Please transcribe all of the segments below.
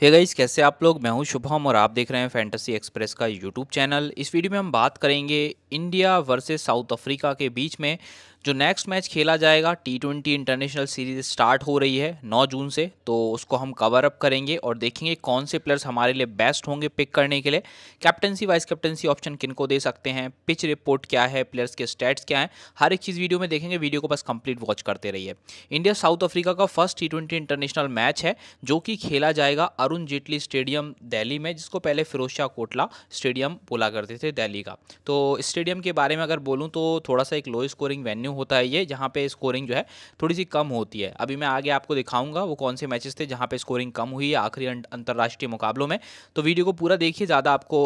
हे hey guys कैसे आप लोग मैं हूं शुभम और आप देख रहे हैं फैंटेसी एक्सप्रेस का यूट्यूब चैनल इस वीडियो में हम बात करेंगे इंडिया वर्सेस साउथ अफ्रीका के बीच में जो नेक्स्ट मैच खेला जाएगा T twenty international series start हो रही है 9 जून से तो उसको हम कवर अप करेंगे और देखेंगे कौन से प्लेयर्स हमारे लिए बेस्ट होंगे पिक करने के लिए कैप्टनसी वाइस कैप्टनसी ऑप्शन किन को दे सकते हैं पिच रिपोर्ट क्या है प्लेयर्स के स्टेट्स क्या हैं हर एक चीज़ वीडियो में देखेंगे वीडियो को बस कंप्लीट वॉच करते रहिए इंडिया साउथ अफ्रीका का फर्स्ट टी इंटरनेशनल मैच है जो कि खेला जाएगा अरुण जेटली स्टेडियम दिल्ली में जिसको पहले फिरोज शाह कोटला स्टेडियम बोला करते थे दिल्ली का तो स्टेडियम के बारे में अगर बोलूँ तो थोड़ा सा एक लो स्कोरिंग वेन्यू होता है ये जहाँ पे स्कोरिंग जो है थोड़ी सी कम होती है अभी मैं आगे आपको दिखाऊंगा वो कौन से मैचेस थे जहाँ पे स्कोरिंग कम हुई है आखिरी अं-, अंतर्राष्ट्रीय मुकाबलों में तो वीडियो को पूरा देखिए ज़्यादा आपको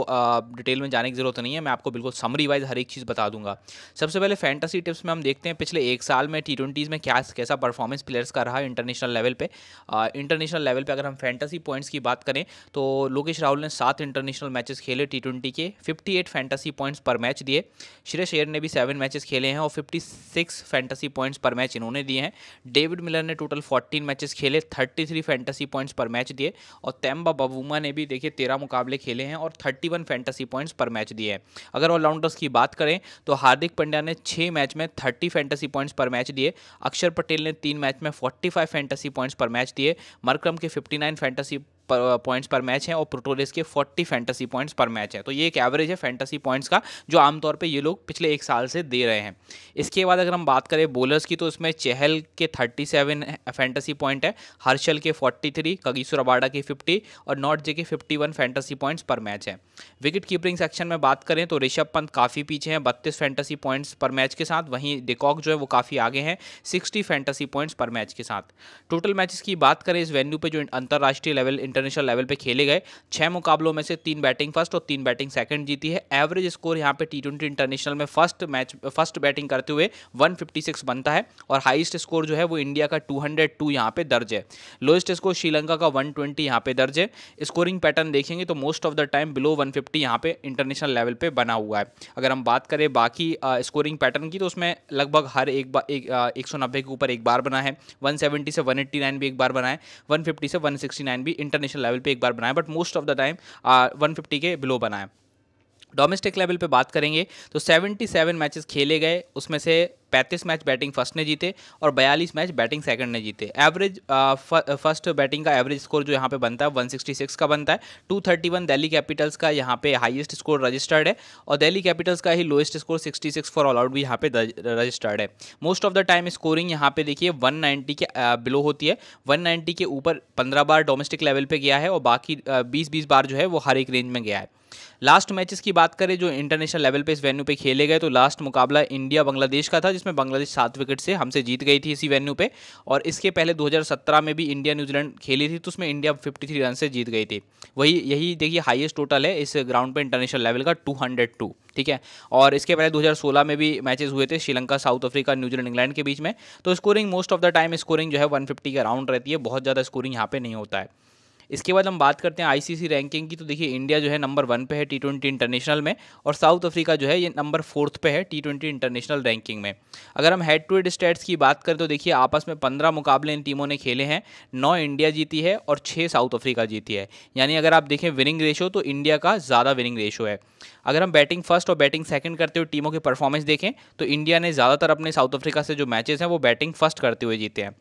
डिटेल में जाने की ज़रूरत नहीं है मैं आपको बिल्कुल समरी वाइज हर एक चीज़ बता दूंगा सबसे पहले फैंटासी टिप्स में हम देखते हैं पिछले एक साल में टी ट्वेंटीज़ में क्या कैसा परफॉर्मेंस प्लेयर्स का रहा इंटरनेशनल लेवल पर इंटरनेशनल लेवल पर अगर हम फैंटासी पॉइंट्स की बात करें तो लोकेश राहुल ने सात इंटरनेशनल मैचेस खेले टी ट्वेंटी के फिफ्टी एट पॉइंट्स पर मैच दिए श्रेय अय्यर ने भी सेवन मैचेस खेले हैं और फिफ्टी सिक्स फैंटेसी पॉइंट्स पर मैच इन्होंने दिए हैं डेविड मिलर ने टोटल फोर्टीन मैचेस खेले थर्टी थ्री फैंटेसी पॉइंट्स पर मैच दिए और तैम्बा बबूमा ने भी देखिए तेरह मुकाबले खेले हैं और थर्टी वन फैंटेसी पॉइंट्स पर मैच दिए हैं अगर ऑलराउंडर्स की बात करें तो हार्दिक पंड्या ने छः मैच में थर्टी फैंटेसी पॉइंट्स पर मैच दिए अक्षर पटेल ने तीन मैच में फोर्टी फाइव फैंटेसी पॉइंट्स पर मैच दिए मरक्रम के फिफ्टी नाइन फैंटेसी पॉइंट्स पर मैच हैं और प्रोटोलिस के 40 फैंटेसी पॉइंट्स पर मैच है तो ये एक एवरेज है फैंटेसी पॉइंट्स का जो आमतौर पर ये लोग पिछले एक साल से दे रहे हैं इसके बाद अगर हम बात करें बोलर्स की तो इसमें चहल के थर्टी सेवन फैंटेसी पॉइंट है हर्षल के फोर्टी थ्री कगीसुर अबाडा की फिफ्टी और नॉर्थ जे के फिफ्टी वन फैंटेसी पॉइंट्स पर मैच है विकेट कीपरिंग सेक्शन में बात करें तो ऋषभ पंत काफ़ी पीछे हैं बत्तीस फैंटेसी पॉइंट्स पर मैच के साथ वहीं डिकॉक जो है वो काफ़ी आगे हैं सिक्सटी फैंटेसी पॉइंट्स पर मैच के साथ टोटल मैचेस की बात करें इस वेन्यू पर जो अंतर्राष्ट्रीय लेवल इंटर इंटरनेशनल लेवल पे खेले गए छः मुकाबलों में से तीन बैटिंग फर्स्ट और तीन बैटिंग सेकंड जीती है एवरेज स्कोर यहाँ पे टी ट्वेंटी इंटरनेशनल में फर्स्ट मैच फर्स्ट बैटिंग करते हुए 156 बनता है और हाईएस्ट स्कोर जो है वो इंडिया का 202 यहाँ पे दर्ज है लोएस्ट स्कोर श्रीलंका का वन ट्वेंटी यहाँ पे दर्ज है स्कोरिंग पैटर्न देखेंगे तो most of the time below one fifty यहाँ पे इंटरनेशनल लेवल पे बना हुआ है अगर हम बात करें बाकी स्कोरिंग पैटर्न की तो उसमें लगभग हर एक बार एक, सौ नब्बे के ऊपर एक बार बना है सेवेंटी से नाइन भी एक बार बना है फिफ्टी से नाइन भी इंटरनेशनल इंटरनेशनल लेवल पे एक बार बनाया but most of the time one fifty के बिलो बनाया डोमेस्टिक लेवल पे बात करेंगे तो 77 मैचेस खेले गए उसमें से 35 मैच बैटिंग फर्स्ट ने जीते और 42 मैच बैटिंग सेकंड ने जीते एवरेज फर्स्ट बैटिंग का एवरेज स्कोर जो यहाँ पे बनता है 166 का बनता है 231 दिल्ली कैपिटल्स का यहाँ पे हाईएस्ट स्कोर रजिस्टर्ड है और दिल्ली कैपिटल्स का ही lowest score 66 for all out भी यहाँ पे रजिस्टर्ड है most of the time scoring यहाँ पे देखिए वन के बिलो होती है वन के ऊपर पंद्रह बार डोमेस्टिक लेवल पर गया है और बाकी बीस बीस बार जो है वो हर एक रेंज में गया है लास्ट मैचेस की बात करें जो इंटरनेशनल लेवल पे इस वेन्यू पे खेले गए तो लास्ट मुकाबला इंडिया बांग्लादेश का था जिसमें बांग्लादेश सात विकेट से हमसे जीत गई थी इसी वेन्यू पे और इसके पहले 2017 में भी इंडिया न्यूजीलैंड खेली थी तो उसमें इंडिया 53 रन से जीत गई थी वही यही देखिए हाइएस्ट टोटल है इस ग्राउंड पर इंटरनेशनल लेवल का टू ठीक है और इसके पहले 2016 में भी मैचेस हुए थे Sri Lanka South Africa New Zealand England के बीच में तो scoring most of the time scoring जो है 150 के अराउंड रहती है बहुत ज़्यादा स्कोरिंग यहाँ पे नहीं होता है इसके बाद हम बात करते हैं आईसीसी रैंकिंग की तो देखिए इंडिया जो है नंबर वन पे है टी ट्वेंटी इंटरनेशनल में और साउथ अफ्रीका जो है ये नंबर फोर्थ पे है टी ट्वेंटी इंटरनेशनल रैंकिंग में अगर हम हेड टू हेड स्टेट्स की बात करें तो देखिए आपस में पंद्रह मुकाबले इन टीमों ने खेले हैं नौ इंडिया जीती है और छः साउथ अफ्रीका जीती है यानी अगर आप देखें विनिंग रेशो तो इंडिया का ज़्यादा विनिंग रेशो है अगर हम बैटिंग फर्स्ट और बैटिंग सेकंड करते हुए टीमों की परफॉर्मेंस देखें तो इंडिया ने ज़्यादातर अपने साउथ अफ्रीका से जो मैचेस हैं वो बैटिंग फर्स्ट करते हुए जीते हैं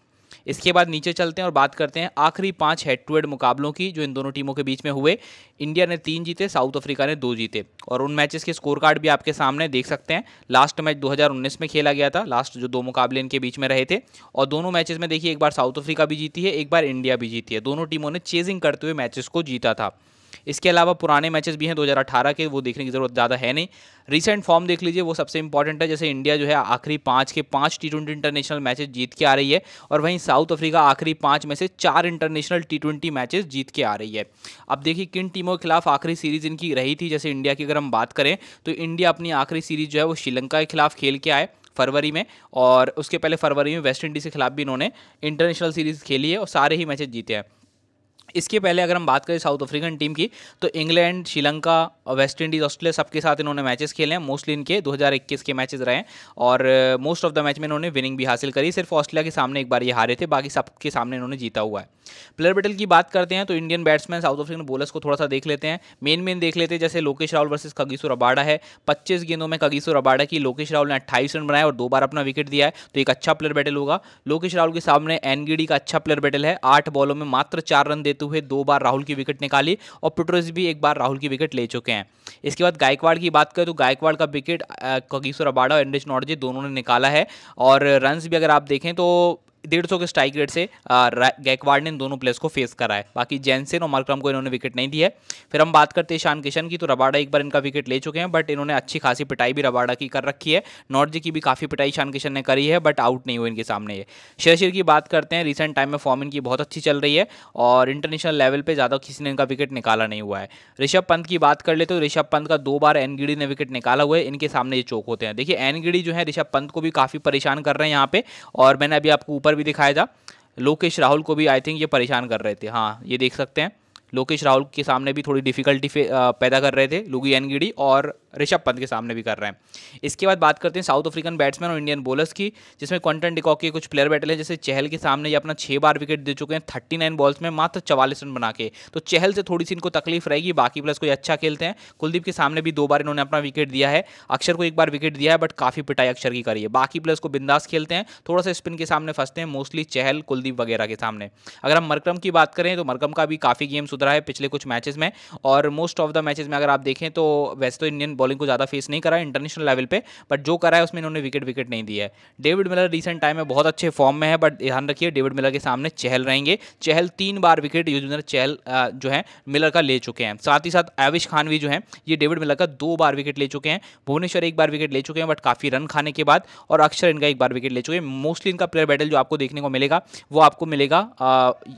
इसके बाद नीचे चलते हैं और बात करते हैं आखिरी पाँच हेड टू हेड मुकाबलों की जो इन दोनों टीमों के बीच में हुए इंडिया ने तीन जीते साउथ अफ्रीका ने दो जीते और उन मैचेस के स्कोर कार्ड भी आपके सामने देख सकते हैं लास्ट मैच 2019 में खेला गया था लास्ट जो दो मुकाबले इनके बीच में रहे थे और दोनों मैचेस में देखिए एक बार साउथ अफ्रीका भी जीती है एक बार इंडिया भी जीती है दोनों टीमों ने चेजिंग करते हुए मैचेस को जीता था इसके अलावा पुराने मैचेस भी हैं 2018 के वो देखने की ज़रूरत ज़्यादा है नहीं रिसेंट फॉर्म देख लीजिए वो सबसे इंपॉर्टेंट है जैसे इंडिया जो है आखिरी पाँच के पाँच टी ट्वेंटी इंटरनेशनल मैचेस जीत के आ रही है और वहीं साउथ अफ्रीका आखिरी पाँच में से चार इंटरनेशनल टी ट्वेंटी मैचेज जीत के आ रही है अब देखिए किन टीमों के खिलाफ आखिरी सीरीज़ इनकी रही थी जैसे इंडिया की अगर हम बात करें तो इंडिया अपनी आखिरी सीरीज़ जो है वो श्रीलंका के खिलाफ खेल के आए फरवरी में और उसके पहले फरवरी में वेस्ट इंडीज़ के खिलाफ भी इन्होंने इंटरनेशनल सीरीज़ खेली है और सारे ही मैचेस जीते हैं इसके पहले अगर हम बात करें साउथ अफ्रीकन टीम की तो England Sri Lanka West Indies Australia सबके साथ इन्होंने मैचेस खेले हैं मोस्टली इनके 2021 के मैचेस रहे हैं और मोस्ट ऑफ द मैच में इन्होंने विनिंग भी हासिल करी सिर्फ ऑस्ट्रेलिया के सामने एक बार ये हारे थे बाकी सबके सामने इन्होंने जीता हुआ है प्लेयर बैटल की बात करते हैं तो Indian batsman South African bowlers को थोड़ा सा देख लेते हैं मेन मेन देख लेते हैं जैसे Lokesh Rahul versus Kagiso Rabada है पच्चीस गेंदों में कगीसो रबाड़ा की लोकेश राहुल ने अट्ठाईस रन बनाया और दो बार अपना विकेट दिया है तो एक अच्छा प्लेयर बैटल होगा लोकेश राहुल के सामने एनगीडी का अच्छा प्लेयर बैटल है आठ बॉलों में मात्र चार रन देते लेते हुए दो बार राहुल की विकेट निकाली और पिटरोज भी एक बार राहुल की विकेट ले चुके हैं इसके बाद गायकवाड़ की बात करें तो गायकवाड़ का विकेट कगीश्वर अबाड़ा और एनरिच नॉर्जे दोनों ने निकाला है और रन्स भी अगर आप देखें तो डेढ़ सौ के स्ट्राइक रेट से गैकवाड़ ने इन दोनों प्लेयर्स को फेस करा है बाकी जैनसेन और मालक्रम को इन्होंने विकेट नहीं दिया है फिर हम बात करते हैं ईशान किशन की तो रबाडा एक बार इनका विकेट ले चुके हैं बट इन्होंने अच्छी खासी पिटाई भी रबाडा की कर रखी है नॉर्थ जी की भी काफ़ी पिटाई ईशान किशन ने करी है बट आउट नहीं हुई इनके सामने ये शेरशिर की बात करते हैं रिसेंट टाइम में फॉर्म इनकी बहुत अच्छी चल रही है और इंटरनेशनल लेवल पर ज़्यादा किसी ने इनका विकेट निकाला नहीं हुआ है ऋषभ पंत की बात कर ले तो ऋषभ पंत का दो बार एन ने विकेट निकाला हुआ है इनके सामने ये चौक होते हैं देखिए एन जो है ऋषभ पंत को भी काफ़ी परेशान कर रहे हैं यहाँ पर और मैंने अभी आपको ऊपर ऊपर भी दिखाया था लोकेश राहुल को भी आई थिंक ये परेशान कर रहे थे हाँ ये देख सकते हैं लोकेश राहुल के सामने भी थोड़ी डिफिकल्टी पैदा कर रहे थे लुगी एनगिडी और ऋषभ पंत के सामने भी कर रहे हैं इसके बाद बात करते हैं साउथ अफ्रीकन बैट्समैन और इंडियन बॉलर्स की जिसमें क्वेंटन डिकॉक के कुछ प्लेयर बैटल हैं जैसे चहल के सामने ये अपना छः बार विकेट दे चुके हैं थर्टी नाइन बॉल्स में मात्र चवालीस रन बना के तो चहल से थोड़ी सी इनको तकलीफ रहेगी बाकी प्लस कोई अच्छा खेलते हैं कुलदीप के सामने भी दो बार इन्होंने अपना विकेट दिया है अक्षर को एक बार विकेट दिया है बट काफ़ी पिटाई अक्षर की करी है बाकी प्लस को बिंदास खेलते हैं थोड़ा सा स्पिन के सामने फंसते हैं मोस्टली चहल कुलदीप वगैरह के सामने अगर हम मरकम की बात करें तो मरकम का भी काफ़ी गेम सुधरा है पिछले कुछ मैचेज में और मोस्ट ऑफ द मैचेज में अगर आप देखें तो वैसे तो इंडियन बॉलिंग को ज़्यादा फेस नहीं करा इंटरनेशनल लेवल पे बट जो करा है उसमें इन्होंने विकेट विकेट नहीं दिया है डेविड मिलर रिसेंट टाइम में बहुत अच्छे फॉर्म में है बट ध्यान रखिए डेविड मिलर के सामने चहल रहेंगे चहल तीन बार विकेट युजवेंद्र चहल जो है मिलर का ले चुके हैं साथ ही साथ आविश खान भी जो है ये डेविड मिलर का दो बार विकेट ले चुके हैं भुवनेश्वर एक बार विकेट ले चुके हैं बट काफ़ी रन खाने के बाद और अक्षर इनका एक बार विकेट ले चुके हैं मोस्टली इनका प्लेयर बैटल जो आपको देखने को मिलेगा वो आपको मिलेगा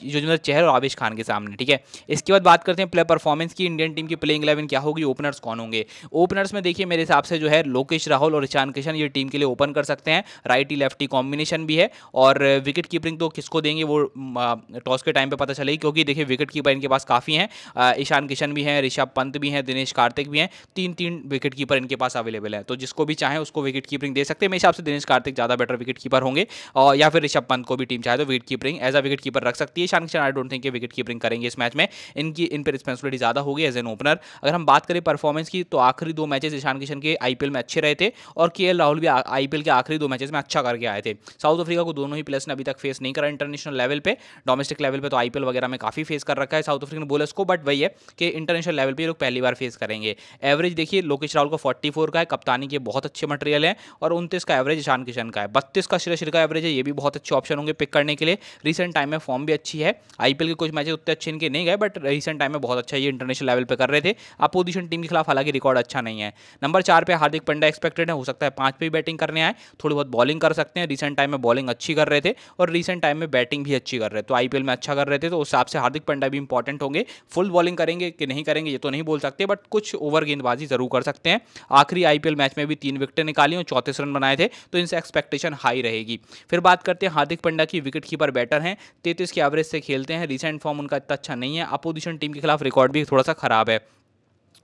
युजवेंद्र चहल और आविश खान के सामने ठीक है इसके बाद बात करते हैं प्लेयर परफॉर्मेंस की इंडियन टीम की प्लेइंग इलेवन क्या होगी ओपनर्स कौन होंगे ओपनर्स में देखिए मेरे हिसाब से जो है लोकेश राहुल और ईशान किशन ये टीम के लिए ओपन कर सकते हैं राइटी लेफ्टी कॉम्बिनेशन भी है और विकेट कीपिंग तो किसको देंगे वो टॉस के टाइम पर पता चलेगी क्योंकि देखिए विकेट कीपर इनके पास काफ़ी हैं ईशान किशन भी हैं ऋषभ पंत भी हैं दिनेश कार्तिक भी हैं तीन तीन विकेट कीपर इनके पास अवेलेबल है तो जिसको भी चाहें उसको विकेट कीपिंग दे सकते हैं मेरे हिसाब से दिनेश कार्तिक ज़्यादा बेटर विकेट कीपर होंगे और या फिर ऋषभ पंत को भी टीम चाहे तो wicket keeping as a wicket keeper रख सकती है Ishan Kishan I don't think wicket keeping करेंगे इस मैच में इनकी इन पर रिस्पॉन्सिबिलिटी ज़्यादा होगी एज एन ओपनर अगर हम बात करें परफॉर्मेंस की तो आखिरी दो मैचेस ईशान किशन के आईपीएल में अच्छे रहे थे और के राहुल भी आईपीएल के आखिरी दो मैचेस में अच्छा करके आए थे साउथ अफ्रीका को दोनों ही प्लेयर्स ने अभी तक फेस नहीं करा इंटरनेशनल लेवल पे डोमेस्टिक लेवल पे तो आईपीएल वगैरह में काफ़ी फेस कर रखा है साउथ अफ्रीकन बोलर्स को बट वही है कि इंटरनेशनल लेवल पर लोग पहली बार फेस करेंगे एवरेज देखिए लोकेश राहुल को फोर्टी का है कप्तानी के बहुत अच्छे मटेरियल है और उनतीस का एवरेज ईशान किशन का है बत्तीस का श्रेय का एवरेज है ये भी बहुत अच्छे ऑप्शन होंगे पिक करने के लिए रिसेंट टाइम में फॉर्म भी अच्छी है आईपीएल के कुछ मैचेस उतने अच्छे इनके नहीं गए बट रिसेंट टाइम में बहुत अच्छा ये इंटरनेशनल लेवल पर कर रहे थे अपोजिशन टीम के खिलाफ हालांकि रिकॉर्ड अच्छा नहीं नहीं है नंबर चार पे हार्दिक पंड्या एक्सपेक्टेड है हो सकता है पांच पे भी बैटिंग करने आए थोड़ी बहुत बॉलिंग कर सकते हैं रिसेंट टाइम में बॉलिंग अच्छी कर रहे थे और रिसेंट टाइम में बैटिंग भी अच्छी कर रहे तो आईपीएल में अच्छा कर रहे थे तो उस हिसाब से हार्दिक पंड्या भी इंपॉर्टेंट होंगे फुल बॉलिंग करेंगे कि नहीं करेंगे ये तो नहीं बोल सकते बट कुछ ओवर गेंदबाजी जरूर कर सकते हैं आखिरी आईपीएल मैच में भी तीन विकेटें निकाली और चौंतीस रन बनाए थे तो इनसे एक्सपेक्टेशन हाई रहेगी फिर बात करते हैं हार्दिक पंड्या की विकेट कीपर बैटर हैं तैतीस के एवरेज से खेलते हैं रिसेंट फॉर्म उनका इतना अच्छा नहीं है अपोजिशन टीम के खिलाफ रिकॉर्ड भी थोड़ा सा खराब है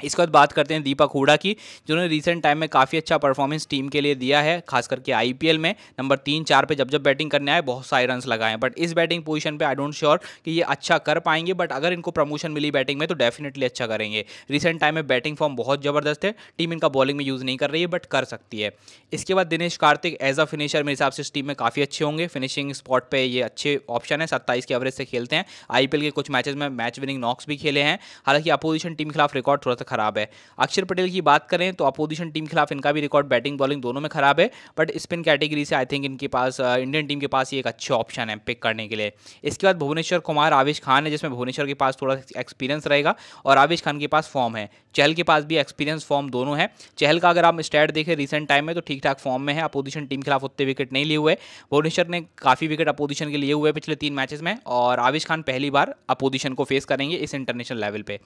इसके बाद बात करते हैं दीपक हुडा की जिन्होंने रिसेंट टाइम में काफ़ी अच्छा परफॉर्मेंस टीम के लिए दिया है खास करके आईपीएल में नंबर तीन चार पे जब जब बैटिंग करने आए बहुत सारे रन लगाए हैं बट इस बैटिंग पोजीशन पे आई डोंट श्योर कि ये अच्छा कर पाएंगे बट अगर इनको प्रमोशन मिली बैटिंग में तो डेफिनेटली अच्छा करेंगे रिसेंट टाइम में बैटिंग फॉर्म बहुत ज़बरदस्त है टीम इनका बॉलिंग में यूज़ नहीं कर रही है बट कर सकती है इसके बाद Dinesh Karthik as a finisher मेरे हिसाब से इस टीम में काफ़ी अच्छे होंगे फिनिशिंग स्पॉट पर ये अच्छे ऑप्शन है सत्ताईस के एवरेज से खेलते हैं आई के कुछ मैचेज में मैच विनिंग नॉक्स भी खेले हैं हालांकि अपोजिशन टीम के खिलाफ रिकॉर्ड थोड़ा खराब है अक्षर पटेल की बात करें तो अपोजिशन टीम के खिलाफ इनका भी रिकॉर्ड बैटिंग बॉलिंग दोनों में खराब है बट स्पिन कैटेगरी से आई थिंक इनके पास इंडियन uh, टीम के पास ये एक अच्छे ऑप्शन है पिक करने के लिए इसके बाद भुवनेश्वर कुमार आविश खान है जिसमें भुवनेश्वर के पास थोड़ा एक्सपीरियंस रहेगा और आविश खान के पास फॉर्म है चहल के पास भी एक्सपीरियंस फॉर्म दोनों है चहल का अगर आप स्टैट देखें रिसेंट टाइम में तो ठीक ठाक फॉर्म में है अपोजिशन टीम के खिलाफ उतने विकेट नहीं लिए हुए भुवनेश्वर ने काफ़ी विकेट अपोजिशन के लिए हुए पिछले तीन मैचेस में और आविश खान पहली बार अपोजिशन को फेस करेंगे इस इंटरनेशनल लेवल पे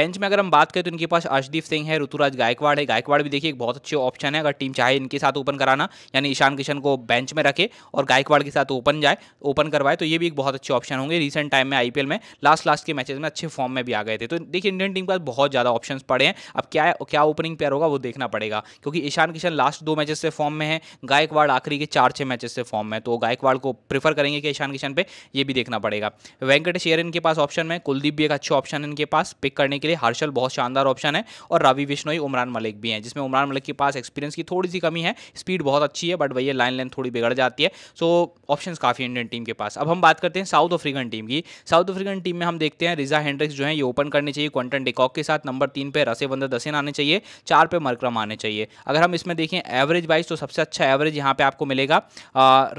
बेंच में अगर हम बात करें तो लेकिन उनके पास अर्शदीप सिंह है ऋतुराज गायकवाड़ है गायकवाड़ भी देखिए एक बहुत अच्छे ऑप्शन है अगर टीम चाहे इनके साथ ओपन कराना यानी ईशान किशन को बेंच में रखे और गायकवाड़ के साथ ओपन जाए ओपन करवाए तो ये भी एक बहुत अच्छे ऑप्शन होंगे रिसेंट टाइम में आईपीएल में लास्ट लास्ट के मैचेज में अच्छे फॉर्म में भी आ गए थे तो देखिए इंडियन टीम के पास बहुत ज़्यादा ऑप्शन पड़े हैं अब क्या क्या ओपनिंग पेयर होगा वो देखना पड़ेगा क्योंकि ईशान किशन लास्ट दो मैचेस से फॉर्म में है गायकवाड़ आखिरी के चार छह मैचेस से फॉर्म में तो गायकवाड़ को प्रीफर करेंगे कि ईशान किशन पर यह भी देखना पड़ेगा वेंकटेश इनके पास ऑप्शन में कुलदीप भी एक अच्छा ऑप्शन इनके पास पिक करने के लिए हर्षल बहुत शानदार शानदार ऑप्शन है और रवि विश्नोई उमरान मलिक भी हैं जिसमें उमरान मलिक के पास एक्सपीरियंस की थोड़ी सी कमी है स्पीड बहुत अच्छी है बट भैया लाइन लेंथ थोड़ी बिगड़ जाती है सो ऑप्शन काफ़ी इंडियन टीम के पास अब हम बात करते हैं साउथ अफ्रीकन टीम की साउथ अफ्रीकन टीम में हम देखते हैं रिजा हैंड्रिक्स जो है ये ओपन करनी चाहिए क्वेंटन डिकॉक के साथ नंबर तीन पर रसे बंदर दसेन आने चाहिए चार पे मरक्रम आने चाहिए अगर हम इसमें देखें एवरेज वाइज तो सबसे अच्छा एवरेज यहाँ पर आपको मिलेगा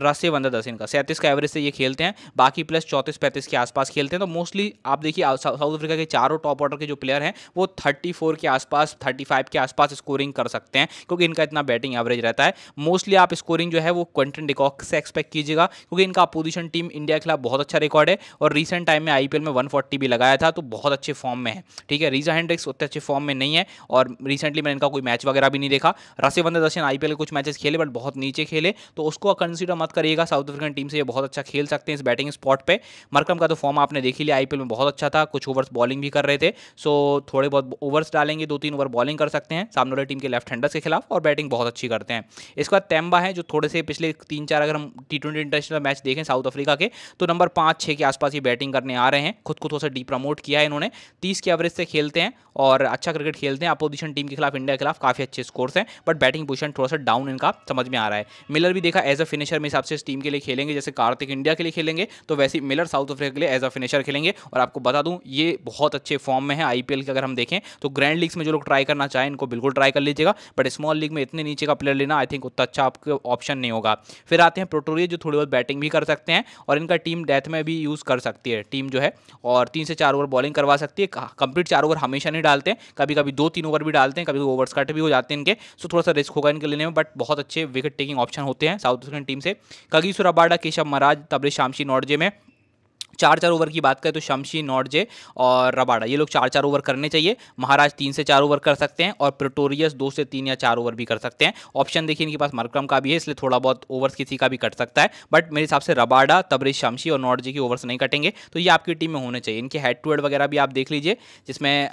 रसे बंदर दसेन का सैंतीस का एवरेज से ये खेलते हैं बाकी प्लस चौंतीस पैंतीस के आसपास खेलते हैं तो मोस्टली आप देखिए साउथ अफ्रीका के चारों टॉप ऑर्डर के जो प्लेयर हैं वो थर्ड 34 के आसपास 35 के आसपास स्कोरिंग कर सकते हैं क्योंकि इनका इतना बैटिंग एवरेज रहता है मोस्टली आप स्कोरिंग जो है वो क्वेंटन डिकॉक से एक्सपेक्ट कीजिएगा क्योंकि इनका अपोजिशन टीम इंडिया के खिलाफ बहुत अच्छा रिकॉर्ड है और रिसेंट टाइम में आईपीएल में 140 भी लगाया था तो बहुत अच्छे फॉर्म में है ठीक है रीजा हैंड्रिक्स उतने अच्छे फॉर्म में नहीं है और रिसेंटली मैंने इनका कोई मैच वगैरह भी नहीं देखा रसेबंद दर्शन आईपीएल के कुछ मैचेस खेले बट बहुत नीचे खेले तो उसको कंसिडर मत करिएगा साउथ अफ्रीकन टीम से ये बहुत अच्छा खेल सकते हैं इस बैटिंग स्पॉट पर मरकम का तो फॉर्म आपने देखी लिया आईपीएल में बहुत अच्छा था कुछ ओवर्स बॉलिंग भी कर रहे थे सो थोड़े बहुत ओवर्स डालेंगे दो तीन ओवर बॉलिंग कर सकते हैं सामने वाले टीम के लेफ्ट हैंडर्स के खिलाफ और बैटिंग बहुत अच्छी करते हैं इसके बाद तेम्बा है जो थोड़े से पिछले तीन चार अगर हम टी ट्वेंटी इंटरनेशनल मैच देखें साउथ अफ्रीका के तो नंबर पाँच छः के आसपास ये बैटिंग करने आ रहे हैं खुद को थोड़ा सा डी प्रमोट किया है इन्होंने तीस के एवरेज से खेलते हैं और अच्छा क्रिकेट खेलते हैं अपोजिशन टीम के खिलाफ इंडिया के खिलाफ काफ़ी अच्छे स्कोर्स हैं बट बैटिंग पोजिशन थोड़ा सा डाउन इनका समझ में आ रहा है मिलर भी देखा एज अ फिनिशर में हिसाब से इस टीम के लिए खेलेंगे जैसे कार्तिक इंडिया के लिए खेलेंगे तो वैसे मिलर साउथ अफ्रीका के लिए एज अ फिनिशर खेलेंगे और आपको बता दूं ये बहुत अच्छे फॉर्म में है आईपीएल के अगर हम देखें हैं तो ग्रैंड लीग्स में जो लोग ट्राई करना चाहें इनको बिल्कुल ट्राई कर लीजिएगा बट स्मॉल लीग में इतने नीचे का प्लेयर लेना आई थिंक उतना अच्छा आपके ऑप्शन नहीं होगा फिर आते हैं प्रोटोरिया जो थोड़ी बहुत बैटिंग भी कर सकते हैं और इनका टीम डेथ में भी यूज़ कर सकती है टीम जो है और तीन से चार ओवर बॉलिंग करवा सकती है कंप्लीट चार ओवर हमेशा नहीं डालते कभी कभी दो तीन ओवर भी डालते हैं कभी ओवर्स कट भी हो जाते हैं इनके सो थोड़ा सा रिस्क होगा इनके लेने में बट बहुत अच्छे विकेट टेकिंग ऑप्शन होते हैं साउथ अफ्रीकन टीम से कगी सुराबाडा केशव महाराज तबरे शामशी नॉर्जे में चार चार ओवर की बात करें तो शमशी नॉर्जे और रबाडा ये लोग चार चार ओवर करने चाहिए महाराज तीन से चार ओवर कर सकते हैं और प्रिटोरियस दो से तीन या चार ओवर भी कर सकते हैं ऑप्शन देखिए इनके पास मरक्रम का भी है इसलिए थोड़ा बहुत ओवर्स किसी का भी कट सकता है बट मेरे हिसाब से रबाडा तबरेज शमशी और नॉर्जे की ओवर्स नहीं कटेंगे तो ये आपकी टीम में होने चाहिए इनके हेड टू हेड वगैरह भी आप देख लीजिए जिसमें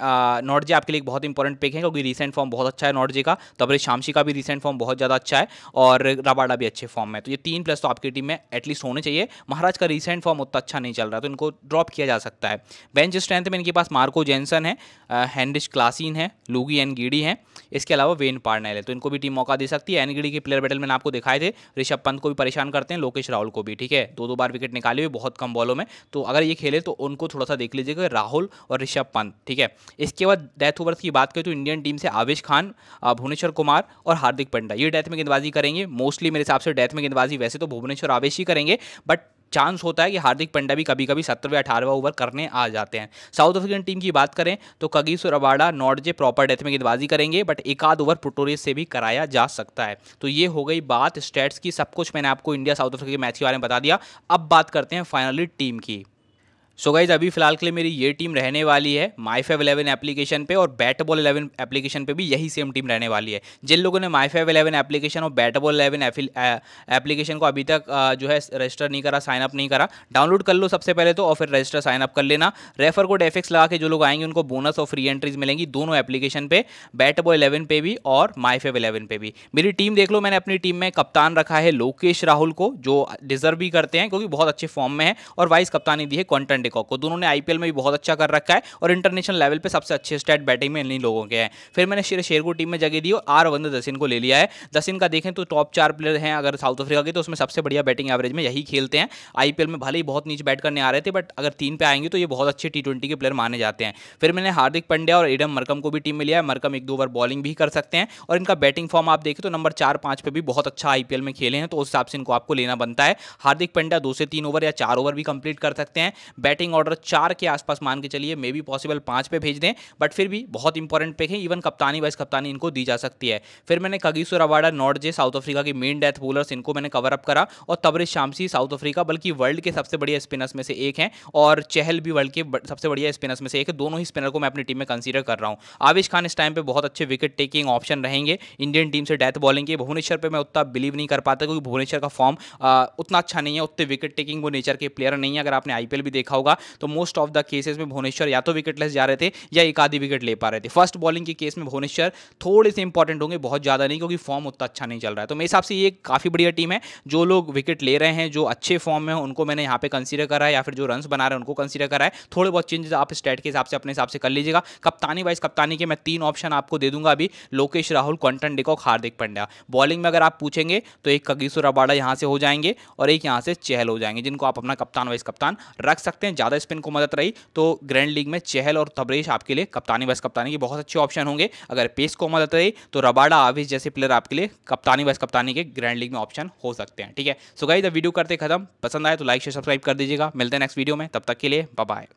नॉर्जे आपके लिए बहुत इंपॉर्टेंट पिक है क्योंकि रिसेंट फॉर्म बहुत अच्छा है नॉर्जे का तबरेज शामशी का भी रिसेंट फॉर्म बहुत ज़्यादा अच्छा है और रबाडा भी अच्छे फॉर्म में तो ये तीन प्लस तो आपकी टीम में एटलीस्ट होने चाहिए महाराज का रिसेंट फॉर्म उतना अच्छा नहीं चल चल रहा है तो इनको ड्रॉप किया जा सकता है बेंच स्ट्रेंथ में इनके पास मार्को जेंसन है हैंडिश क्लासिन है लूगी एन गिडी है इसके अलावा वेन पार्नेल है तो इनको भी टीम मौका दे सकती है एन गिडी के प्लेयर बैटल में आपको दिखाए थे ऋषभ पंत को भी परेशान करते हैं लोकेश राहुल को भी ठीक है दो दो बार विकेट निकाले हुए बहुत कम बॉलों में तो अगर ये खेले तो उनको थोड़ा सा देख लीजिएगा राहुल और ऋषभ पंत ठीक है इसके बाद डेथ ओवर्स की बात करें तो इंडियन टीम से आवेश खान भुवनेश्वर कुमार और हार्दिक पंड्या ये डेथ में गेंदबाजी करेंगे मोस्टली मेरे हिसाब से डेथ में गेंदबाजी वैसे तो भुवनेश्वर आवेश ही करेंगे बट चांस होता है कि हार्दिक पंड्या भी कभी कभी सत्रहवें अठारहवें ओवर करने आ जाते हैं साउथ अफ्रीकन टीम की बात करें तो कगीस और अबाड़ा नॉर्जे प्रॉपर डेथ में गेंदबाजी करेंगे बट एक आध ओवर पुटोरिस से भी कराया जा सकता है तो ये हो गई बात स्टेट्स की सब कुछ मैंने आपको इंडिया साउथ अफ्रीका के मैच के बारे में बता दिया अब बात करते हैं फाइनली टीम की सो गाइज अभी फिलहाल के लिए मेरी ये टीम रहने वाली है माई फाइव इलेवन एप्लीकेशन पे और बैट बॉल इलेवन एप्लीकेशन पे भी यही सेम टीम रहने वाली है जिन लोगों ने माई फाइव इलेवन एप्लीकेशन और बैट बॉल इलेवन एप्लीकेशन को अभी तक जो है रजिस्टर नहीं करा साइनअप नहीं करा डाउनलोड कर लो सबसे पहले तो और फिर रजिस्टर साइनअप कर लेना रेफर कोड एफ लगा के जो लोग आएंगे उनको बोनस और फ्री एंट्रीज मिलेंगी दोनों एप्लीकेशन पे बॉल इलेवन पे भी और माई फाइव इलेवन पे भी मेरी टीम देख लो मैंने अपनी टीम में कप्तान रखा है लोकेश राहुल को जो डिजर्व भी करते हैं क्योंकि बहुत अच्छे फॉर्म में है और वाइस कप्तानी दी है कॉन्टेंट पेटीकॉक को दोनों ने आईपीएल में भी बहुत अच्छा कर रखा है और इंटरनेशनल लेवल पे सबसे अच्छे स्टैट बैटिंग में इन लोगों के हैं फिर मैंने शेर को टीम में जगह दी और आर वंदर दसिन को ले लिया है दसिन का देखें तो टॉप चार प्लेयर हैं अगर साउथ अफ्रीका के तो उसमें सबसे बढ़िया बैटिंग एवरेज में यही खेलते हैं आईपीएल में भले ही बहुत नीचे बैट करने आ रहे थे बट अगर तीन पे आएंगे तो ये बहुत अच्छे टी के प्लेयर माने जाते हैं फिर मैंने हार्दिक पंड्या और एडम मरकम को भी टीम में लिया है मरकम एक दो बार बॉलिंग भी कर सकते हैं और इनका बैटिंग फॉर्म आप देखें तो नंबर चार पांच पर भी बहुत अच्छा आईपीएल में खेले हैं तो उस हिसाब से इनको आपको लेना बनता है हार्दिक पंड्या दो से तीन ओवर या चार ओवर भी कंप्लीट कर सकते हैं बैट बैटिंग ऑर्डर चार के आसपास मान के चलिए मे बी पॉसिबल पाँच पे भेज दें बट फिर भी बहुत इंपॉर्टेंट पिक है इवन कप्तानी वाइस कप्तानी इनको दी जा सकती है फिर मैंने कगीसुर अवाडा नॉर्थ जे साउथ अफ्रीका की मेन डेथ बोलर्स इनको मैंने कवर अप करा और तबरेज शामसी साउथ अफ्रीका बल्कि वर्ल्ड के सबसे बढ़िया स्पिनर्स में से एक हैं और चहल भी वर्ल्ड के सबसे बढ़िया स्पिनर्स में से एक है दोनों ही स्पिनर को मैं अपनी टीम में कंसीडर कर रहा हूँ आविश खान इस टाइम पर बहुत अच्छे विकेट टेकिंग ऑप्शन रहेंगे इंडियन टीम से डेथ बॉलिंग की भुवनेश्वर पर मैं उतना बिलीव नहीं कर पाता क्योंकि भुवनेश्वर का फॉर्म उतना अच्छा नहीं है उतने विकेट टेकिंग वो नेचर के प्लेयर नहीं है अगर आपने आईपीएल भी देखा होगा होगा तो मोस्ट ऑफ द केसेस में भुवनेश्वर या तो विकेटलेस जा रहे थे या एक आधी विकेट ले पा रहे थे फर्स्ट बॉलिंग के केस में भुवनेश्वर थोड़े से इंपॉर्टेंट होंगे बहुत ज़्यादा नहीं क्योंकि फॉर्म उतना अच्छा नहीं चल रहा है तो मेरे हिसाब से ये काफ़ी बढ़िया टीम है जो लोग विकेट ले रहे हैं जो अच्छे फॉर्म में उनको मैंने यहाँ पे कंसिडर करा है या फिर जो रन बना रहे हैं उनको कंसिडर करा है थोड़े बहुत चेंजेस आप स्टेट के हिसाब से अपने हिसाब से कर लीजिएगा कप्तानी वाइज कप्तानी के मैं तीन ऑप्शन आपको दे दूंगा अभी Lokesh Rahul Quinton de Kock Hardik Pandya bowling में अगर आप पूछेंगे तो एक कगीसुर अबाड़ा यहाँ से हो जाएंगे और एक यहाँ से चहल हो जाएंगे जिनको आप अपना कप्तान वाइज कप्तान रख सकते हैं हैं ज़्यादा स्पिन को मदद रही तो ग्रैंड लीग में चहल और तबरेज आपके लिए कप्तानी बस कप्तानी के बहुत अच्छे ऑप्शन होंगे अगर पेस को मदद रही तो रबाडा आविश जैसे प्लेयर आपके लिए कप्तानी बस कप्तानी के ग्रैंड लीग में ऑप्शन हो सकते हैं ठीक है सो गाइज वीडियो करते खत्म पसंद आए तो लाइक शेयर सब्सक्राइब कर दीजिएगा मिलते हैं नेक्स्ट वीडियो में तब तक के लिए बाय